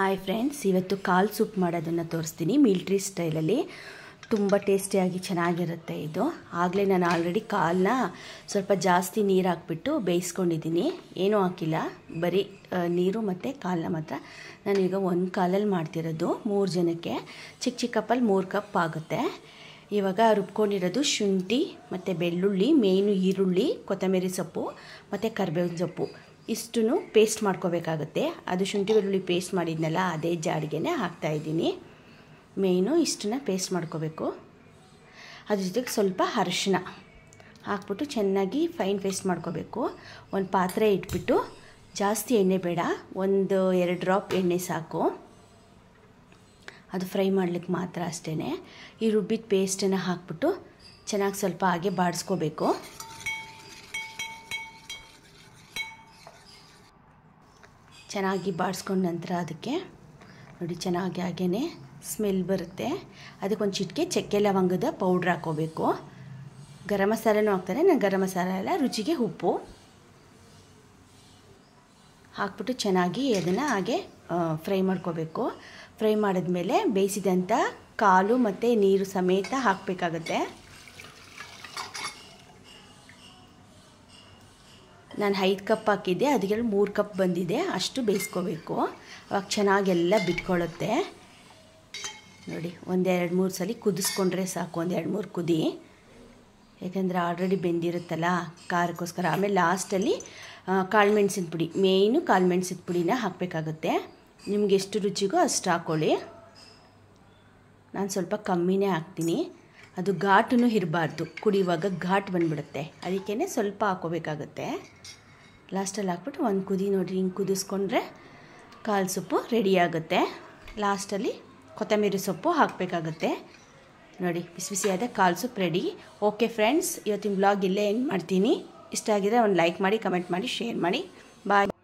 hi friends ಇವತ್ತು ಕಾಲು soup ಮಾಡೋದನ್ನು ತೋರಿಸ್ತೀನಿ ಮಿಲ್ಟ್ರಿ ಸ್ಟೈಲಲ್ಲಿ ತುಂಬ ಟೇಸ್ಟಿಯಾಗಿ ಚೆನ್ನಾಗಿರುತ್ತೆ ಇದು ಆಗಲೇ ನಾನು ಆಲ್ರೆಡಿ ಕಾಲನ್ನ ಸ್ವಲ್ಪ ಜಾಸ್ತಿ ನೀರು ಹಾಕ್ಬಿಟ್ಟು ಬೇಯಿಸ್ಕೊಂಡಿದ್ದೀನಿ ಏನೂ ಹಾಕಿಲ್ಲ ಬರೀ ನೀರು ಮತ್ತು ಕಾಲನ್ನ ಮಾತ್ರ ನಾನೀಗ ಒಂದು ಕಾಲಲ್ಲಿ ಮಾಡ್ತಿರೋದು ಮೂರು ಜನಕ್ಕೆ ಚಿಕ್ಕ ಚಿಕ್ಕ ಕಪ್ಪಲ್ಲಿ ಮೂರು ಕಪ್ ಆಗುತ್ತೆ ಇವಾಗ ರುಬ್ಕೊಂಡಿರೋದು ಶುಂಠಿ ಮತ್ತು ಬೆಳ್ಳುಳ್ಳಿ ಮೇನು ಈರುಳ್ಳಿ ಕೊತ್ತಂಬರಿ ಸೊಪ್ಪು ಮತ್ತು ಕರ್ಬೇವಿನ ಸೊಪ್ಪು ಇಷ್ಟು ಪೇಸ್ಟ್ ಮಾಡ್ಕೋಬೇಕಾಗುತ್ತೆ ಅದು ಶುಂಠಿ ಬೆಳ್ಳುಳ್ಳಿ ಪೇಸ್ಟ್ ಮಾಡಿದ್ನಲ್ಲ ಅದೇ ಜಾಡಿಗೆನೇ ಹಾಕ್ತಾಯಿದ್ದೀನಿ ಮೇಯ್ನು ಇಷ್ಟನ್ನ ಪೇಸ್ಟ್ ಮಾಡ್ಕೋಬೇಕು ಅದ್ರ ಜೊತೆಗೆ ಸ್ವಲ್ಪ ಅರಿಶಿನ ಹಾಕ್ಬಿಟ್ಟು ಚೆನ್ನಾಗಿ ಫೈನ್ ಪೇಸ್ಟ್ ಮಾಡ್ಕೋಬೇಕು ಒಂದು ಪಾತ್ರೆ ಇಟ್ಬಿಟ್ಟು ಜಾಸ್ತಿ ಎಣ್ಣೆ ಬೇಡ ಒಂದು ಎರಡು ಡ್ರಾಪ್ ಎಣ್ಣೆ ಸಾಕು ಅದು ಫ್ರೈ ಮಾಡಲಿಕ್ಕೆ ಮಾತ್ರ ಅಷ್ಟೇ ಈ ರುಬ್ಬಿದ ಪೇಸ್ಟನ್ನು ಹಾಕ್ಬಿಟ್ಟು ಚೆನ್ನಾಗಿ ಸ್ವಲ್ಪ ಹಾಗೆ ಬಾಡಿಸ್ಕೋಬೇಕು ಚೆನ್ನಾಗಿ ಬಾಡಿಸ್ಕೊಂಡ ನಂತರ ಅದಕ್ಕೆ ನೋಡಿ ಚೆನ್ನಾಗಿ ಹಾಗೇ ಸ್ಮೆಲ್ ಬರುತ್ತೆ ಅದಕ್ಕೊಂದು ಚಿಟಿಕೆ ಚಕ್ಕೆ ಲವಂಗದ ಪೌಡ್ರ್ ಹಾಕೋಬೇಕು ಗರಂ ಮಸಾಲೆನೂ ಹಾಕ್ತಾರೆ ನಾನು ಗರಂ ಮಸಾಲೆ ಎಲ್ಲ ರುಚಿಗೆ ಉಪ್ಪು ಹಾಕ್ಬಿಟ್ಟು ಚೆನ್ನಾಗಿ ಅದನ್ನು ಹಾಗೆ ಫ್ರೈ ಮಾಡ್ಕೋಬೇಕು ಫ್ರೈ ಮಾಡಿದ್ಮೇಲೆ ಬೇಯಿಸಿದಂಥ ಕಾಲು ಮತ್ತು ನೀರು ಸಮೇತ ಹಾಕಬೇಕಾಗತ್ತೆ ನಾನು ಐದು ಕಪ್ ಹಾಕಿದ್ದೆ ಅದಕ್ಕೆ ಮೂರು ಕಪ್ ಬಂದಿದೆ ಅಷ್ಟು ಬೇಯಿಸ್ಕೋಬೇಕು ಅವಾಗ ಚೆನ್ನಾಗೆಲ್ಲ ಬಿಟ್ಕೊಳ್ಳುತ್ತೆ ನೋಡಿ ಒಂದೆರಡು ಮೂರು ಸಲ ಕುದಿಸ್ಕೊಂಡ್ರೆ ಸಾಕು ಒಂದೆರಡು ಮೂರು ಕುದಿ ಯಾಕೆಂದರೆ ಆಲ್ರೆಡಿ ಬೆಂದಿರುತ್ತಲ್ಲ ಖಾರಕ್ಕೋಸ್ಕರ ಆಮೇಲೆ ಲಾಸ್ಟಲ್ಲಿ ಮೆಣಸಿನ ಪುಡಿ ಮೇಯ್ನು ಮೆಣಸಿನ ಪುಡಿನ ಹಾಕಬೇಕಾಗುತ್ತೆ ನಿಮ್ಗೆ ಎಷ್ಟು ರುಚಿಗೋ ಅಷ್ಟು ಹಾಕ್ಕೊಳ್ಳಿ ನಾನು ಸ್ವಲ್ಪ ಕಮ್ಮಿನೇ ಹಾಕ್ತೀನಿ ಅದು ಘಾಟು ಇರಬಾರ್ದು ಕುಡಿಯುವಾಗ ಘಾಟ್ ಬಂದ್ಬಿಡುತ್ತೆ ಅದಕ್ಕೇ ಸ್ವಲ್ಪ ಹಾಕೋಬೇಕಾಗುತ್ತೆ ಲಾಸ್ಟಲ್ಲಿ ಹಾಕ್ಬಿಟ್ಟು ಒಂದು ಕುದಿ ನೋಡಿರಿ ಹಿಂಗೆ ಕುದಿಸ್ಕೊಂಡ್ರೆ ಕಾಲು ಸೊಪ್ಪು ರೆಡಿಯಾಗುತ್ತೆ ಲಾಸ್ಟಲ್ಲಿ ಕೊತ್ತಂಬರಿ ಸೊಪ್ಪು ಹಾಕಬೇಕಾಗುತ್ತೆ ನೋಡಿ ಬಿಸಿ ಬಿಸಿಯಾದ ಕಾಲು ಸೊಪ್ಪು ರೆಡಿ ಓಕೆ ಫ್ರೆಂಡ್ಸ್ ಇವತ್ತಿನ ಬ್ಲಾಗ್ ಇಲ್ಲೇ ಏನು ಮಾಡ್ತೀನಿ ಇಷ್ಟ ಆಗಿದ್ರೆ ಒಂದು ಲೈಕ್ ಮಾಡಿ ಕಮೆಂಟ್ ಮಾಡಿ ಶೇರ್ ಮಾಡಿ ಬಾಯ್